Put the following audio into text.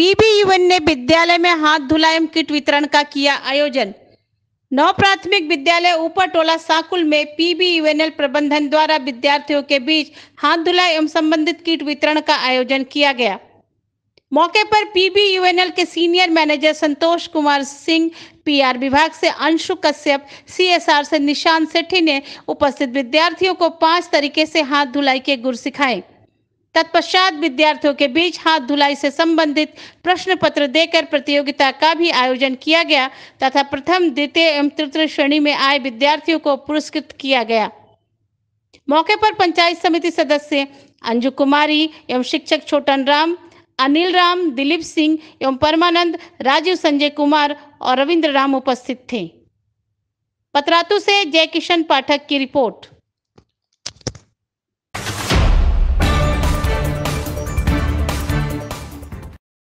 PB UN ने विद्यालय में हाथ धुला किट वितरण का किया आयोजन नौ प्राथमिक विद्यालय ऊपर टोला साकुल में पीबी यूएनएल प्रबंधन द्वारा विद्यार्थियों के बीच हाथ धुलाई एवं संबंधित किट वितरण का आयोजन किया गया मौके पर पीबी यूएनएल के senior manager Santosh Kumar Singh PR विभाग से अंशु कश्यप सीएसआर से निशान सेठी ने उपस्थित विद्यार्थियों को पांच तरीके से हाथ धुलाई के गुर सिखाए तत्पश्चात विद्यार्थियों के बीच हाथ धुलाई से संबंधित प्रश्न पत्र देकर प्रतियोगिता का भी आयोजन किया गया तथा प्रथम द्वितीय एवं तृतीय श्रेणी में आए विद्यार्थियों को पुरस्कृत किया गया मौके पर पंचायत समिति सदस्य अंजू कुमारी एवं शिक्षक छोटन राम अनिल राम दिलीप सिंह एवं परमानंद राजीव संजय कुमार और रविंद्र राम उपस्थित थे पत्रातु से जयकिशन पाठक की रिपोर्ट